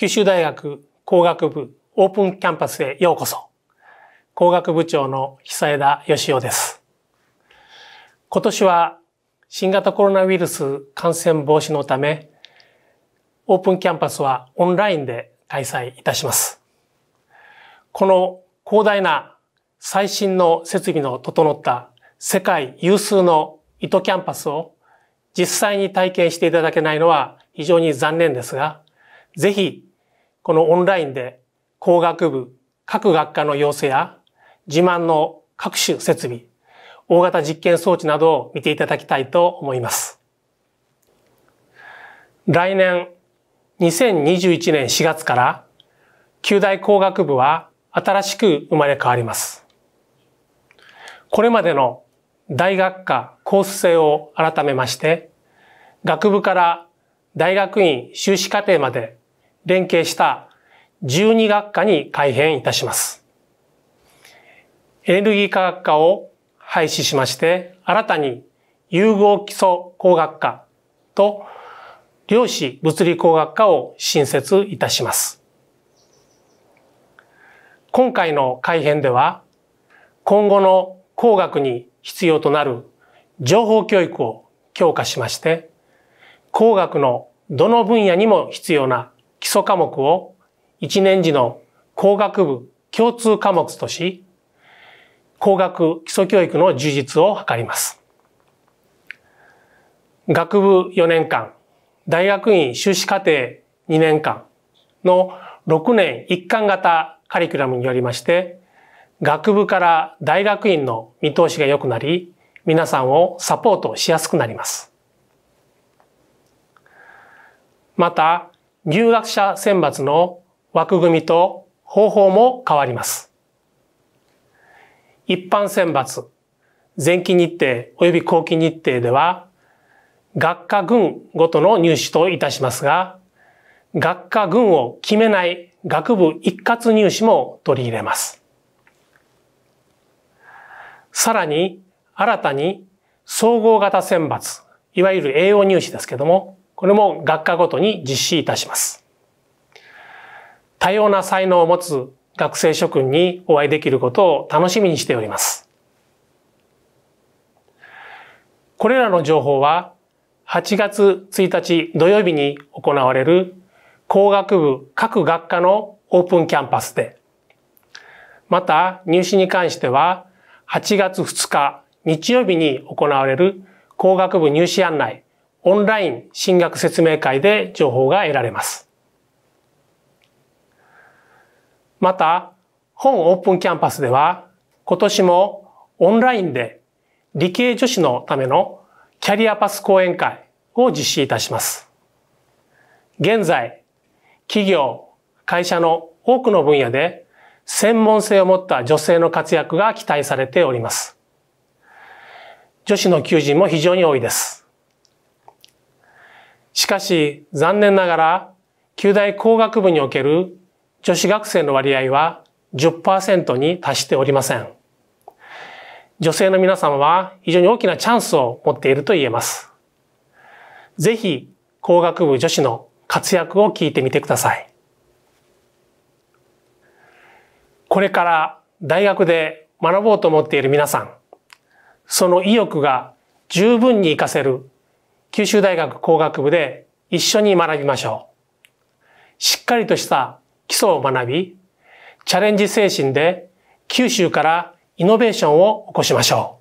九州大学工学部オープンキャンパスへようこそ。工学部長の久枝義夫です。今年は新型コロナウイルス感染防止のため、オープンキャンパスはオンラインで開催いたします。この広大な最新の設備の整った世界有数の糸キャンパスを実際に体験していただけないのは非常に残念ですが、ぜひこのオンラインで工学部、各学科の要請や自慢の各種設備、大型実験装置などを見ていただきたいと思います。来年2021年4月から九大工学部は新しく生まれ変わります。これまでの大学科コース制を改めまして、学部から大学院修士課程まで連携した12学科に改編いたします。エネルギー科学科を廃止しまして、新たに融合基礎工学科と量子物理工学科を新設いたします。今回の改編では、今後の工学に必要となる情報教育を強化しまして、工学のどの分野にも必要な基礎科目を1年次の工学部共通科目とし、工学基礎教育の充実を図ります。学部4年間、大学院修士課程2年間の6年一貫型カリキュラムによりまして、学部から大学院の見通しが良くなり、皆さんをサポートしやすくなります。また、入学者選抜の枠組みと方法も変わります。一般選抜、前期日程及び後期日程では、学科群ごとの入試といたしますが、学科群を決めない学部一括入試も取り入れます。さらに、新たに総合型選抜、いわゆる栄養入試ですけども、これも学科ごとに実施いたします。多様な才能を持つ学生諸君にお会いできることを楽しみにしております。これらの情報は8月1日土曜日に行われる工学部各学科のオープンキャンパスで、また入試に関しては8月2日日曜日に行われる工学部入試案内オンライン進学説明会で情報が得られます。また、本オープンキャンパスでは、今年もオンラインで理系女子のためのキャリアパス講演会を実施いたします。現在、企業、会社の多くの分野で専門性を持った女性の活躍が期待されております。女子の求人も非常に多いです。しかし、残念ながら、旧大工学部における女子学生の割合は10%に達しておりません。女性の皆様は非常に大きなチャンスを持っていると言えます。ぜひ、工学部女子の活躍を聞いてみてください。これから大学で学ぼうと思っている皆さん、その意欲が十分に活かせる九州大学工学部で一緒に学びましょう。しっかりとした基礎を学び、チャレンジ精神で九州からイノベーションを起こしましょう。